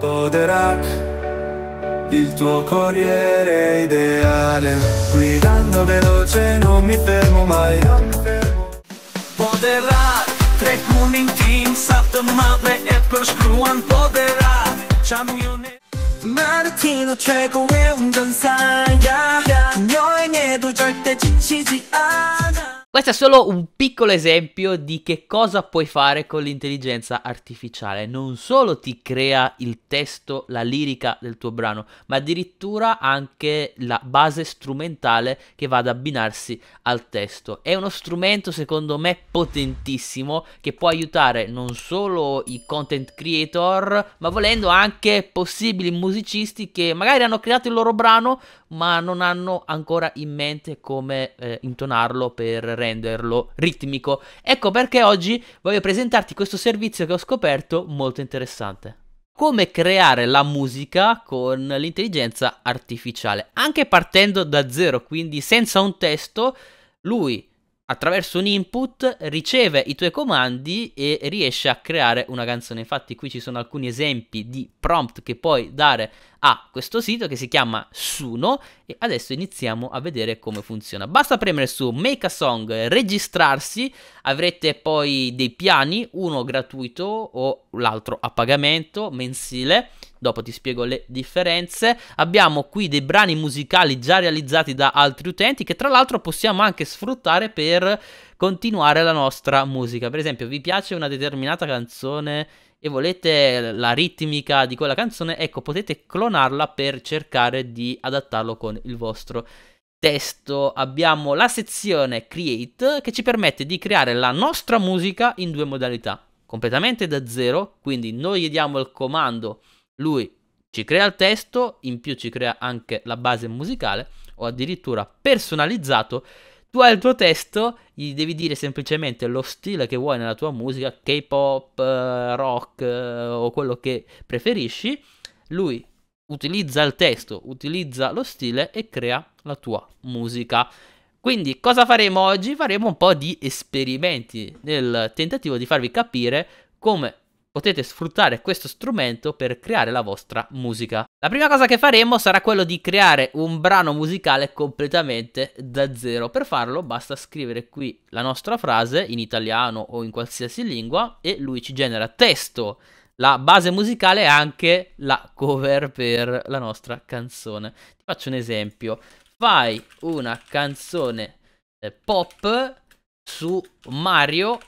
Poderak il tuo corriere ideale Guidando veloce non mi fermo mai Poderra, trec un in timp, săptămâna pe Apple scruan Poderra, ce-am eu ne... 마르티노 최고의 운전사야 너의 내도 절대 지치지 않아 questo è solo un piccolo esempio di che cosa puoi fare con l'intelligenza artificiale. Non solo ti crea il testo, la lirica del tuo brano, ma addirittura anche la base strumentale che va ad abbinarsi al testo. È uno strumento secondo me potentissimo che può aiutare non solo i content creator, ma volendo anche possibili musicisti che magari hanno creato il loro brano, ma non hanno ancora in mente come eh, intonarlo per renderlo ritmico. Ecco perché oggi voglio presentarti questo servizio che ho scoperto molto interessante come creare la musica con l'intelligenza artificiale, anche partendo da zero, quindi senza un testo, lui attraverso un input riceve i tuoi comandi e riesce a creare una canzone. Infatti qui ci sono alcuni esempi di prompt che puoi dare a questo sito che si chiama Suno e adesso iniziamo a vedere come funziona. Basta premere su Make a Song, registrarsi, avrete poi dei piani, uno gratuito o l'altro a pagamento mensile. Dopo ti spiego le differenze. Abbiamo qui dei brani musicali già realizzati da altri utenti che tra l'altro possiamo anche sfruttare per continuare la nostra musica. Per esempio, vi piace una determinata canzone e volete la ritmica di quella canzone, ecco, potete clonarla per cercare di adattarlo con il vostro testo. Abbiamo la sezione Create che ci permette di creare la nostra musica in due modalità, completamente da zero, quindi noi gli diamo il comando, lui ci crea il testo, in più ci crea anche la base musicale o addirittura personalizzato tu hai il tuo testo gli devi dire semplicemente lo stile che vuoi nella tua musica, K-pop, eh, rock eh, o quello che preferisci. Lui utilizza il testo, utilizza lo stile e crea la tua musica. Quindi cosa faremo oggi? Faremo un po' di esperimenti nel tentativo di farvi capire come potete sfruttare questo strumento per creare la vostra musica. La prima cosa che faremo sarà quello di creare un brano musicale completamente da zero. Per farlo basta scrivere qui la nostra frase in italiano o in qualsiasi lingua e lui ci genera testo, la base musicale e anche la cover per la nostra canzone. Ti faccio un esempio. Fai una canzone eh, pop su Mario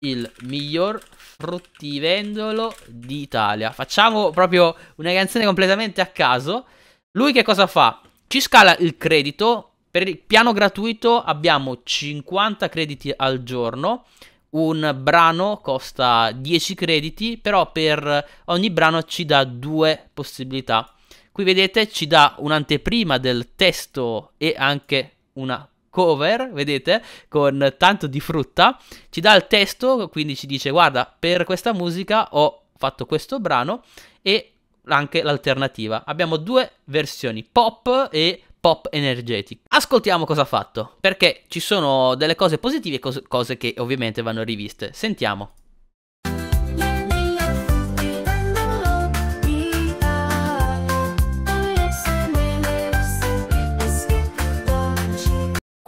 il miglior fruttivendolo d'Italia. Facciamo proprio una canzone completamente a caso. Lui che cosa fa? Ci scala il credito. Per il piano gratuito abbiamo 50 crediti al giorno. Un brano costa 10 crediti, però per ogni brano ci dà due possibilità. Qui vedete ci dà un'anteprima del testo e anche una cover, vedete, con tanto di frutta, ci dà il testo, quindi ci dice guarda, per questa musica ho fatto questo brano e anche l'alternativa. Abbiamo due versioni, pop e pop energetic. Ascoltiamo cosa ha fatto, perché ci sono delle cose positive e cose che ovviamente vanno riviste. Sentiamo.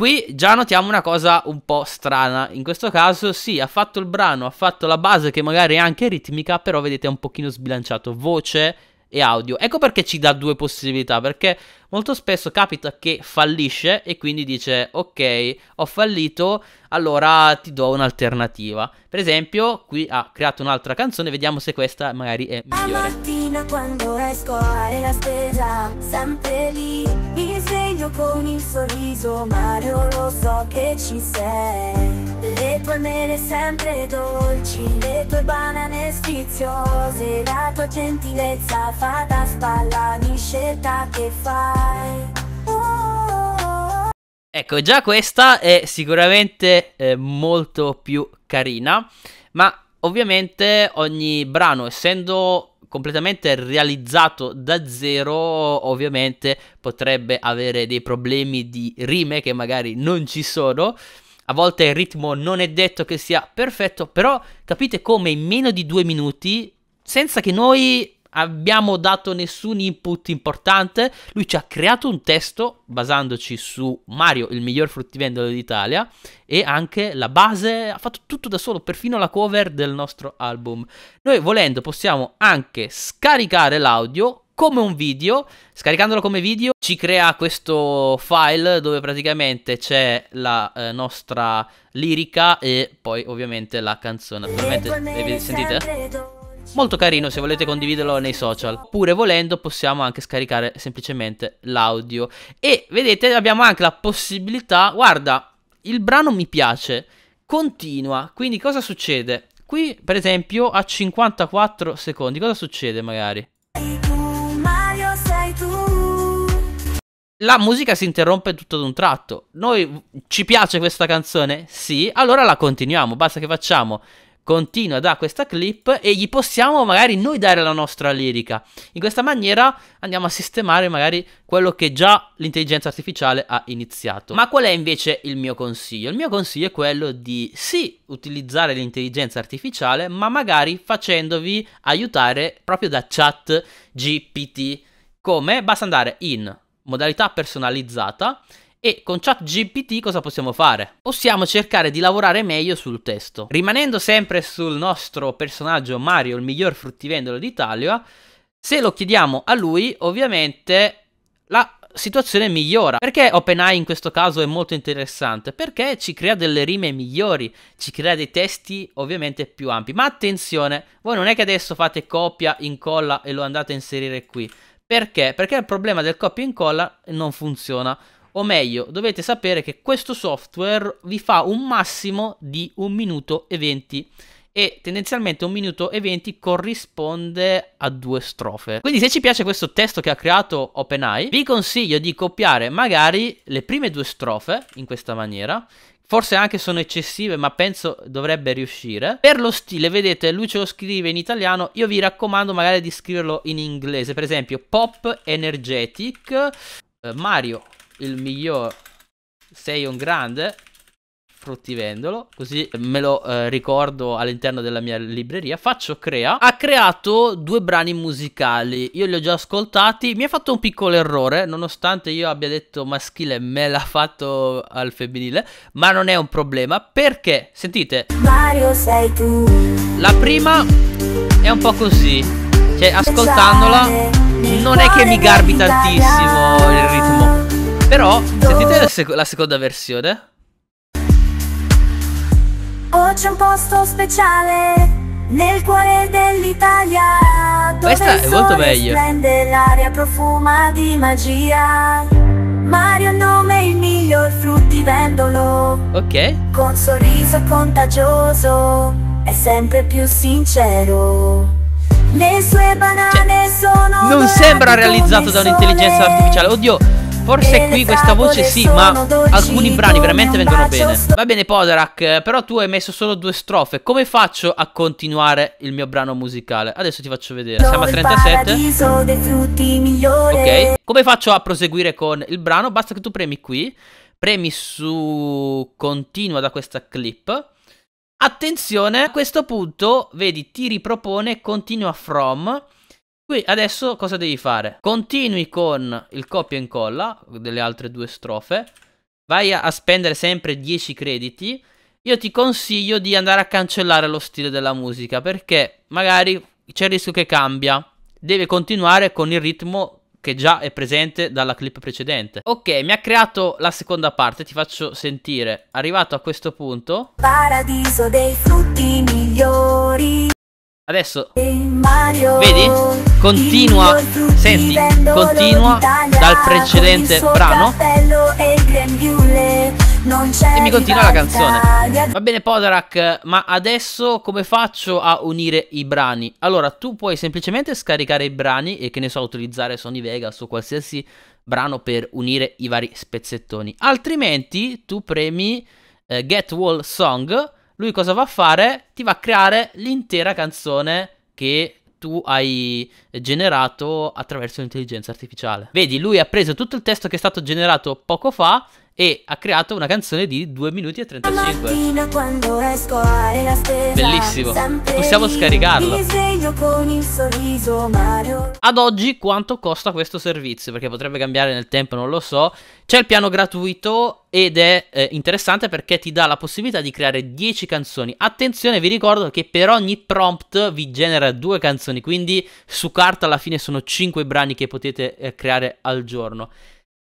Qui già notiamo una cosa un po' strana, in questo caso sì, ha fatto il brano, ha fatto la base che magari è anche ritmica, però vedete è un pochino sbilanciato, voce e audio. Ecco perché ci dà due possibilità, perché molto spesso capita che fallisce e quindi dice ok, ho fallito, allora ti do un'alternativa. Per esempio, qui ha creato un'altra canzone, vediamo se questa magari è migliore. La mattina quando esco a fare la spesa, sempre lì, mi sveglio con il sorriso, Mario lo so che ci sei tue mele sempre dolci, le tue banane sfiziose, la tua gentilezza fa da spalla di scelta che fai. Ecco, già questa è sicuramente eh, molto più carina, ma ovviamente ogni brano, essendo completamente realizzato da zero, ovviamente potrebbe avere dei problemi di rime che magari non ci sono a volte il ritmo non è detto che sia perfetto, però capite come in meno di due minuti, senza che noi abbiamo dato nessun input importante, lui ci ha creato un testo basandoci su Mario, il miglior fruttivendolo d'Italia, e anche la base, ha fatto tutto da solo, perfino la cover del nostro album. Noi volendo possiamo anche scaricare l'audio come un video, scaricandolo come video ci crea questo file dove praticamente c'è la eh, nostra lirica e poi ovviamente la canzone. Naturalmente, sentite? Molto carino se volete condividerlo nei social. Oppure volendo possiamo anche scaricare semplicemente l'audio. E vedete abbiamo anche la possibilità, guarda, il brano mi piace, continua, quindi cosa succede? Qui per esempio a 54 secondi, cosa succede magari? la musica si interrompe tutto ad un tratto. Noi ci piace questa canzone? Sì, allora la continuiamo. Basta che facciamo continua da questa clip e gli possiamo magari noi dare la nostra lirica. In questa maniera andiamo a sistemare magari quello che già l'intelligenza artificiale ha iniziato. Ma qual è invece il mio consiglio? Il mio consiglio è quello di sì utilizzare l'intelligenza artificiale, ma magari facendovi aiutare proprio da chat GPT. Come? Basta andare in modalità personalizzata e con ChatGPT cosa possiamo fare? Possiamo cercare di lavorare meglio sul testo. Rimanendo sempre sul nostro personaggio Mario, il miglior fruttivendolo d'Italia, se lo chiediamo a lui, ovviamente la situazione migliora. Perché OpenAI in questo caso è molto interessante? Perché ci crea delle rime migliori, ci crea dei testi ovviamente più ampi. Ma attenzione, voi non è che adesso fate copia, incolla e lo andate a inserire qui. Perché? Perché il problema del copia e incolla non funziona. O meglio, dovete sapere che questo software vi fa un massimo di 1 minuto e 20 e tendenzialmente 1 minuto e 20 corrisponde a due strofe. Quindi se ci piace questo testo che ha creato OpenAI, vi consiglio di copiare magari le prime due strofe in questa maniera, Forse anche sono eccessive, ma penso dovrebbe riuscire. Per lo stile, vedete, lui ce lo scrive in italiano. Io vi raccomando magari di scriverlo in inglese. Per esempio, Pop Energetic. Eh, Mario, il miglior. Sei un grande fruttivendolo, così me lo eh, ricordo all'interno della mia libreria, faccio crea, ha creato due brani musicali, io li ho già ascoltati, mi ha fatto un piccolo errore, nonostante io abbia detto maschile, me l'ha fatto al femminile, ma non è un problema, perché, sentite, Mario sei tu, la prima è un po' così, cioè ascoltandola non è che mi garbi tantissimo il ritmo, però sentite la, sec la seconda versione. Oh, c'è un posto speciale nel cuore dell'Italia. Questa è molto meglio. Prende l'aria profuma di magia. Mario nome il miglior fruttivendolo. Ok. Con sorriso contagioso è sempre più sincero. Le sue banane cioè, sono Non sembra realizzato da un'intelligenza artificiale. Oddio, Forse qui questa voce sì, ma alcuni brani veramente vengono bene. Va bene Podarak, però tu hai messo solo due strofe. Come faccio a continuare il mio brano musicale? Adesso ti faccio vedere. Siamo a 37. Ok. Come faccio a proseguire con il brano? Basta che tu premi qui. Premi su continua da questa clip. Attenzione, a questo punto, vedi, ti ripropone continua from Qui adesso cosa devi fare? Continui con il copia e incolla delle altre due strofe, vai a, spendere sempre 10 crediti. Io ti consiglio di andare a cancellare lo stile della musica perché magari c'è il rischio che cambia. Deve continuare con il ritmo che già è presente dalla clip precedente. Ok, mi ha creato la seconda parte, ti faccio sentire. Arrivato a questo punto... Paradiso dei frutti migliori. Adesso... Vedi? Continua, senti, continua dal precedente brano e mi continua la canzone. Va bene Podarak, ma adesso come faccio a unire i brani? Allora, tu puoi semplicemente scaricare i brani e che ne so, utilizzare Sony Vegas o qualsiasi brano per unire i vari spezzettoni. Altrimenti tu premi eh, Get Wall Song, lui cosa va a fare? Ti va a creare l'intera canzone che tu hai generato attraverso l'intelligenza artificiale. Vedi, lui ha preso tutto il testo che è stato generato poco fa e ha creato una canzone di 2 minuti e 35 bellissimo possiamo scaricarlo ad oggi quanto costa questo servizio perché potrebbe cambiare nel tempo non lo so c'è il piano gratuito ed è eh, interessante perché ti dà la possibilità di creare 10 canzoni. Attenzione, vi ricordo che per ogni prompt vi genera due canzoni, quindi su carta alla fine sono 5 brani che potete eh, creare al giorno.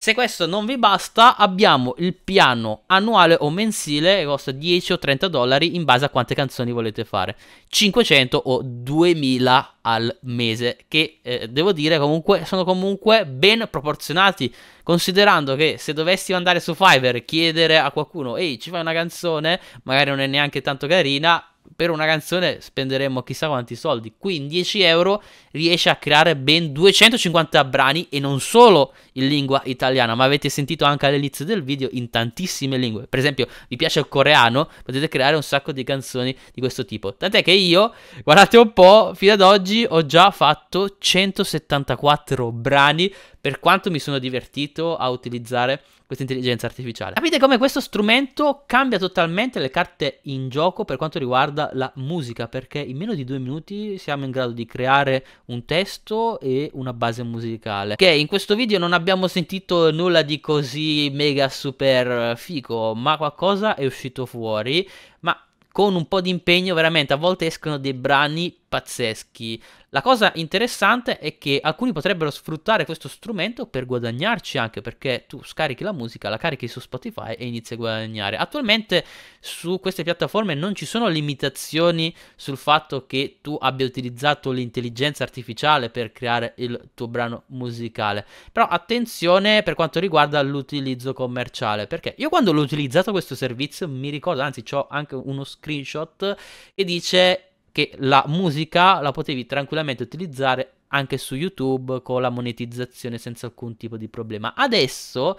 Se questo non vi basta, abbiamo il piano annuale o mensile che costa 10 o 30 dollari in base a quante canzoni volete fare. 500 o 2000 al mese, che eh, devo dire comunque sono comunque ben proporzionati, considerando che se dovessi andare su Fiverr e chiedere a qualcuno "Ehi, ci fai una canzone?", magari non è neanche tanto carina, per una canzone spenderemmo chissà quanti soldi. Qui in 10 euro riesce a creare ben 250 brani e non solo in lingua italiana, ma avete sentito anche all'inizio del video in tantissime lingue. Per esempio, vi piace il coreano, potete creare un sacco di canzoni di questo tipo. Tant'è che io, guardate un po', fino ad oggi ho già fatto 174 brani per quanto mi sono divertito a utilizzare questa intelligenza artificiale. Capite come questo strumento cambia totalmente le carte in gioco per quanto riguarda la musica, perché in meno di due minuti siamo in grado di creare un testo e una base musicale. Ok, in questo video non abbiamo sentito nulla di così mega super fico, ma qualcosa è uscito fuori, ma con un po' di impegno veramente a volte escono dei brani pazzeschi. La cosa interessante è che alcuni potrebbero sfruttare questo strumento per guadagnarci anche perché tu scarichi la musica, la carichi su Spotify e inizi a guadagnare. Attualmente su queste piattaforme non ci sono limitazioni sul fatto che tu abbia utilizzato l'intelligenza artificiale per creare il tuo brano musicale. Però attenzione per quanto riguarda l'utilizzo commerciale, perché io quando l'ho utilizzato questo servizio mi ricordo, anzi ho anche uno screenshot che dice che la musica la potevi tranquillamente utilizzare anche su YouTube con la monetizzazione senza alcun tipo di problema. Adesso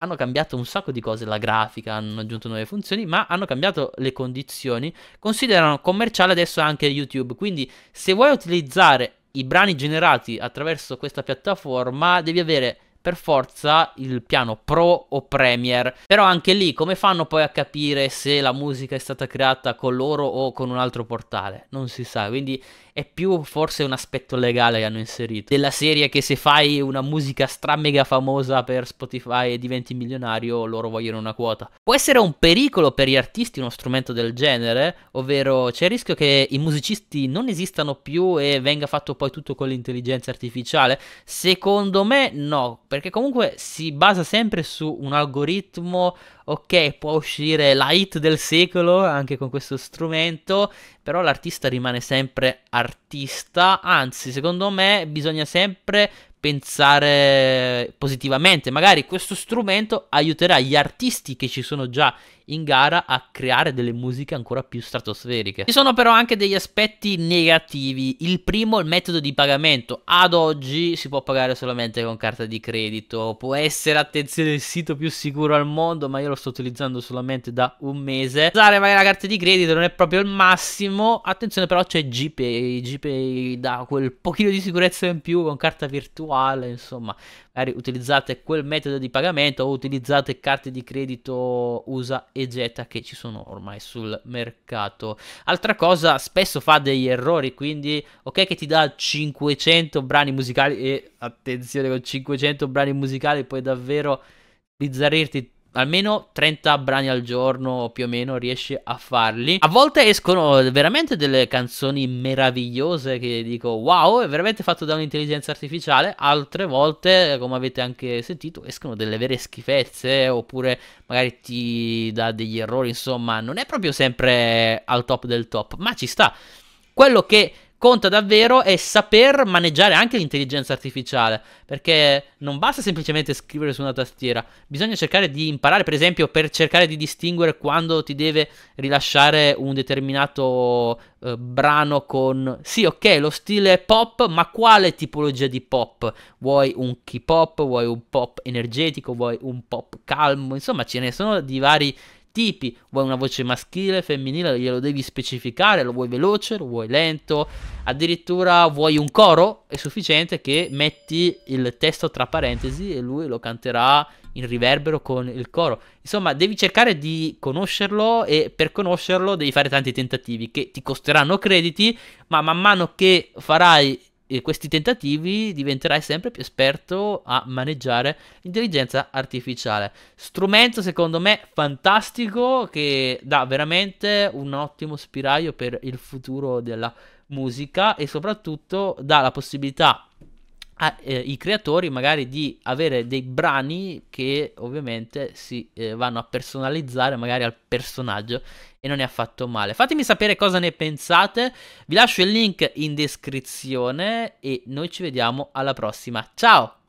hanno cambiato un sacco di cose, la grafica, hanno aggiunto nuove funzioni, ma hanno cambiato le condizioni. Considerano commerciale adesso anche YouTube, quindi se vuoi utilizzare i brani generati attraverso questa piattaforma devi avere per forza il piano Pro o Premiere. Però anche lì come fanno poi a capire se la musica è stata creata con loro o con un altro portale? Non si sa, quindi è più forse un aspetto legale che hanno inserito. Della serie che se fai una musica stra mega famosa per Spotify e diventi milionario, loro vogliono una quota. Può essere un pericolo per gli artisti uno strumento del genere, ovvero c'è il rischio che i musicisti non esistano più e venga fatto poi tutto con l'intelligenza artificiale? Secondo me no, perché comunque si basa sempre su un algoritmo ok, può uscire la hit del secolo anche con questo strumento però l'artista rimane sempre artista, anzi secondo me bisogna sempre pensare positivamente. Magari questo strumento aiuterà gli artisti che ci sono già in gara a creare delle musiche ancora più stratosferiche. Ci sono però anche degli aspetti negativi. Il primo, il metodo di pagamento. Ad oggi si può pagare solamente con carta di credito. Può essere, attenzione, il sito più sicuro al mondo, ma io lo sto utilizzando solamente da un mese. Usare magari la carta di credito non è proprio il massimo. Attenzione però c'è GPay. GPay dà quel pochino di sicurezza in più con carta virtuale quale, insomma, magari utilizzate quel metodo di pagamento o utilizzate carte di credito USA e Geta che ci sono ormai sul mercato. Altra cosa, spesso fa degli errori, quindi ok che ti dà 500 brani musicali e attenzione con 500 brani musicali puoi davvero bizzarrirti almeno 30 brani al giorno più o meno riesce a farli. A volte escono veramente delle canzoni meravigliose che dico wow, è veramente fatto da un'intelligenza artificiale, altre volte, come avete anche sentito, escono delle vere schifezze oppure magari ti dà degli errori, insomma, non è proprio sempre al top del top, ma ci sta. Quello che conta davvero è saper maneggiare anche l'intelligenza artificiale, perché non basta semplicemente scrivere su una tastiera, bisogna cercare di imparare, per esempio, per cercare di distinguere quando ti deve rilasciare un determinato eh, brano con sì, ok, lo stile pop, ma quale tipologia di pop? Vuoi un key pop, vuoi un pop energetico, vuoi un pop calmo, insomma, ce ne sono di vari tipi, vuoi una voce maschile, femminile, glielo devi specificare, lo vuoi veloce, lo vuoi lento, addirittura vuoi un coro, è sufficiente che metti il testo tra parentesi e lui lo canterà in riverbero con il coro. Insomma, devi cercare di conoscerlo e per conoscerlo devi fare tanti tentativi che ti costeranno crediti, ma man mano che farai questi tentativi diventerai sempre più esperto a maneggiare l'intelligenza artificiale. Strumento secondo me fantastico che dà veramente un ottimo spiraglio per il futuro della musica e soprattutto dà la possibilità ai eh, creatori magari di avere dei brani che ovviamente si eh, vanno a personalizzare magari al personaggio e non è affatto male. Fatemi sapere cosa ne pensate, vi lascio il link in descrizione e noi ci vediamo alla prossima. Ciao!